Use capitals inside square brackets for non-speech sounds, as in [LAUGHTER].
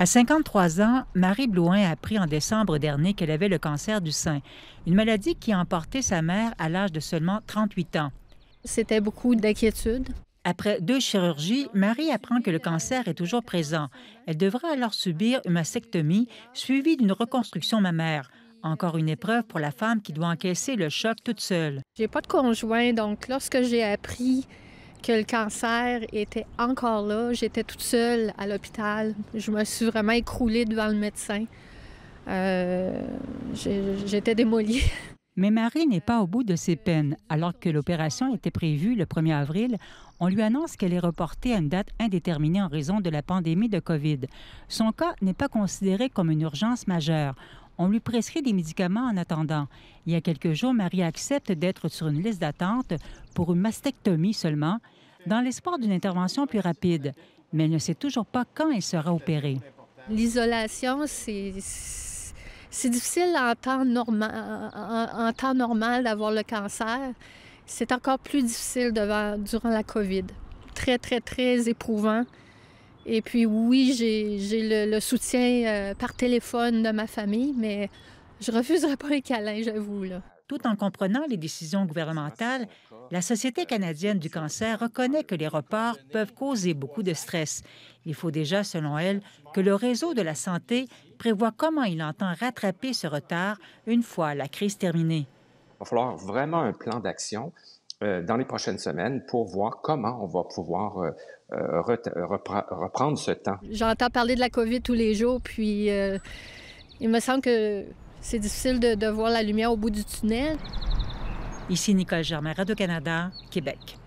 À 53 ans, Marie Blouin a appris en décembre dernier qu'elle avait le cancer du sein, une maladie qui a emporté sa mère à l'âge de seulement 38 ans. C'était beaucoup d'inquiétude. Après deux chirurgies, Marie apprend que le cancer est toujours présent. Elle devra alors subir une mastectomie suivie d'une reconstruction mammaire. Encore une épreuve pour la femme qui doit encaisser le choc toute seule. J'ai pas de conjoint, donc lorsque j'ai appris que le cancer était encore là. J'étais toute seule à l'hôpital. Je me suis vraiment écroulée devant le médecin. Euh, j'étais démolie. [LAUGHS] Mais Marie n'est pas au bout de ses peines. Alors que l'opération était prévue le 1er avril, on lui annonce qu'elle est reportée à une date indéterminée en raison de la pandémie de COVID. Son cas n'est pas considéré comme une urgence majeure. On lui prescrit des médicaments en attendant. Il y a quelques jours, Marie accepte d'être sur une liste d'attente pour une mastectomie seulement, dans l'espoir d'une intervention plus rapide. Mais elle ne sait toujours pas quand elle sera opérée. L'isolation, c'est c'est difficile en temps, en temps normal d'avoir le cancer. C'est encore plus difficile devant... durant la COVID. Très, très, très éprouvant. Et puis oui, j'ai le, soutien euh, par téléphone de ma famille, mais je refuserai pas un câlin, j'avoue. Tout en comprenant les décisions gouvernementales, la Société canadienne du cancer reconnaît que les reports peuvent causer beaucoup de stress. Il faut déjà, selon elle, que le réseau de la santé prévoit comment il entend rattraper ce retard une fois la crise terminée. Il va falloir vraiment un plan d'action euh, dans les prochaines semaines pour voir comment on va pouvoir euh, euh, reprendre ce temps. J'entends parler de la COVID tous les jours, puis il me semble que c'est difficile de, de voir la lumière au bout du tunnel. Ici Nicole Germain, Radio-Canada, Québec.